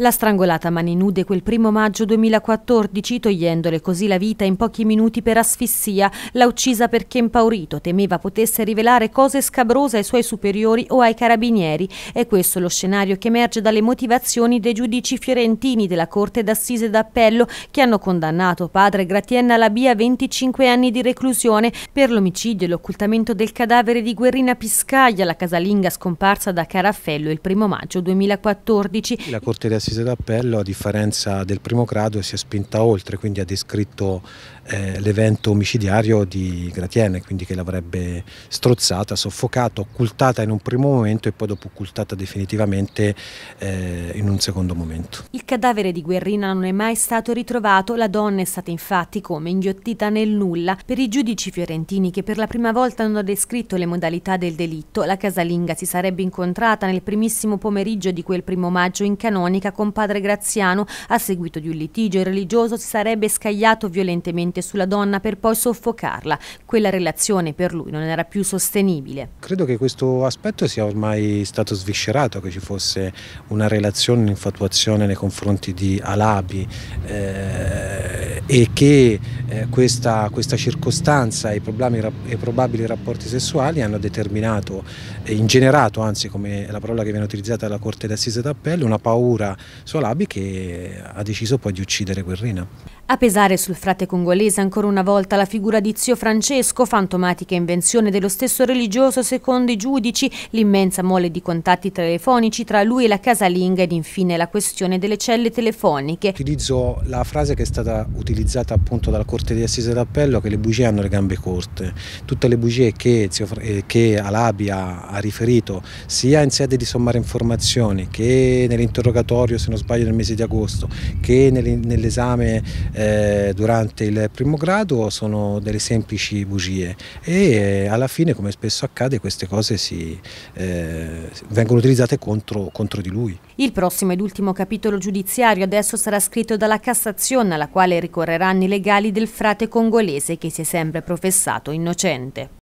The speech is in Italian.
La strangolata a mani nude quel primo maggio 2014, togliendole così la vita in pochi minuti per asfissia. L'ha uccisa perché impaurito temeva potesse rivelare cose scabrose ai suoi superiori o ai carabinieri. È questo lo scenario che emerge dalle motivazioni dei giudici fiorentini della Corte d'Assise d'Appello, che hanno condannato padre Gratienna Labia a 25 anni di reclusione per l'omicidio e l'occultamento del cadavere di Guerrina Piscaglia, la casalinga scomparsa da Caraffello il primo maggio 2014. La Corte d'Assise Assise d'Appello, a differenza del primo grado, si è spinta oltre, quindi ha descritto eh, l'evento omicidiario di Gratiene, quindi che l'avrebbe strozzata, soffocata, occultata in un primo momento e poi dopo occultata definitivamente eh, in un secondo momento. Il cadavere di Guerrina non è mai stato ritrovato, la donna è stata infatti come inghiottita nel nulla. Per i giudici fiorentini che per la prima volta hanno descritto le modalità del delitto, la casalinga si sarebbe incontrata nel primissimo pomeriggio di quel primo maggio in canonica con padre Graziano. A seguito di un litigio, il religioso si sarebbe scagliato violentemente sulla donna per poi soffocarla. Quella relazione per lui non era più sostenibile. Credo che questo aspetto sia ormai stato sviscerato, che ci fosse una relazione, un'infatuazione nei confronti di Alabi. Eh e che eh, questa, questa, circostanza e i, probabili rapporti sessuali hanno determinato, eh, ingenerato anzi come la parola che viene utilizzata dalla Corte d'Assise d'Appello, una paura su Solabi che ha deciso poi di uccidere Guerrina. A pesare sul frate congolese ancora una volta la figura di zio Francesco, fantomatica invenzione dello stesso religioso secondo i giudici, l'immensa mole di contatti telefonici tra lui e la casalinga ed infine la questione delle celle telefoniche. Utilizzo la frase che è stata utilizzata stabilizzata appunto dalla Corte di Assise d'Appello che le bugie hanno le gambe corte. Tutte le bugie che, eh, che Alabia ha riferito sia in sede di sommare informazioni che nell'interrogatorio se non sbaglio nel mese di agosto che nell'esame eh, durante il primo grado sono delle semplici bugie e eh, alla fine come spesso accade queste cose si, eh, vengono utilizzate contro, contro di lui. Il prossimo ed ultimo capitolo giudiziario adesso sarà scritto dalla Cassazione alla quale ricorre ricorreranno i legali del frate congolese che si è sempre professato innocente.